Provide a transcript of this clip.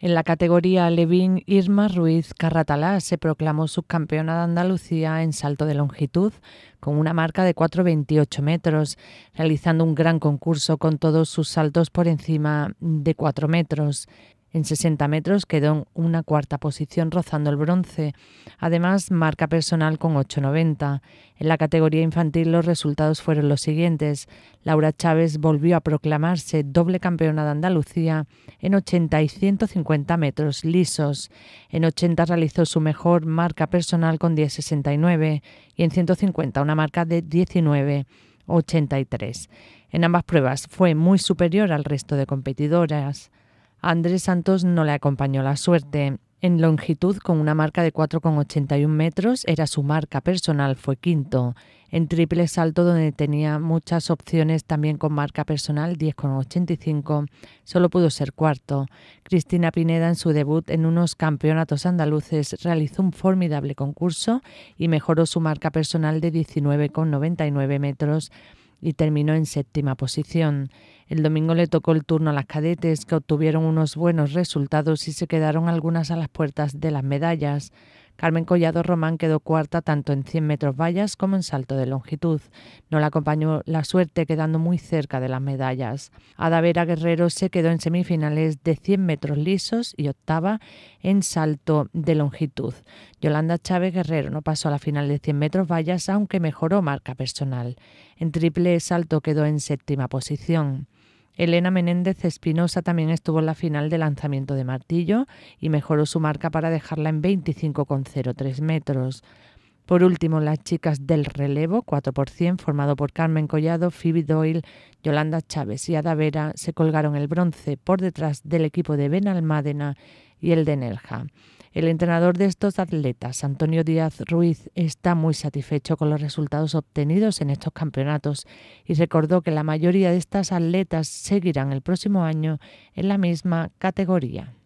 En la categoría Levin Irma Ruiz Carratalá se proclamó subcampeona de Andalucía en salto de longitud con una marca de 4,28 metros, realizando un gran concurso con todos sus saltos por encima de 4 metros. En 60 metros quedó en una cuarta posición rozando el bronce. Además, marca personal con 8.90. En la categoría infantil los resultados fueron los siguientes. Laura Chávez volvió a proclamarse doble campeona de Andalucía en 80 y 150 metros lisos. En 80 realizó su mejor marca personal con 10.69 y en 150 una marca de 19,83. En ambas pruebas fue muy superior al resto de competidoras. Andrés Santos no le acompañó la suerte. En longitud, con una marca de 4,81 metros, era su marca personal, fue quinto. En triple salto, donde tenía muchas opciones también con marca personal, 10,85, solo pudo ser cuarto. Cristina Pineda, en su debut en unos campeonatos andaluces, realizó un formidable concurso y mejoró su marca personal de 19,99 metros y terminó en séptima posición. El domingo le tocó el turno a las cadetes, que obtuvieron unos buenos resultados y se quedaron algunas a las puertas de las medallas. Carmen Collado Román quedó cuarta tanto en 100 metros vallas como en salto de longitud. No la acompañó la suerte, quedando muy cerca de las medallas. Adavera Guerrero se quedó en semifinales de 100 metros lisos y octava en salto de longitud. Yolanda Chávez Guerrero no pasó a la final de 100 metros vallas, aunque mejoró marca personal. En triple salto quedó en séptima posición. Elena Menéndez Espinosa también estuvo en la final de lanzamiento de martillo y mejoró su marca para dejarla en 25,03 metros. Por último, las chicas del relevo 4%, formado por Carmen Collado, Phoebe Doyle, Yolanda Chávez y Ada Vera, se colgaron el bronce por detrás del equipo de Benalmádena y el de Nelja. El entrenador de estos atletas, Antonio Díaz Ruiz, está muy satisfecho con los resultados obtenidos en estos campeonatos y recordó que la mayoría de estas atletas seguirán el próximo año en la misma categoría.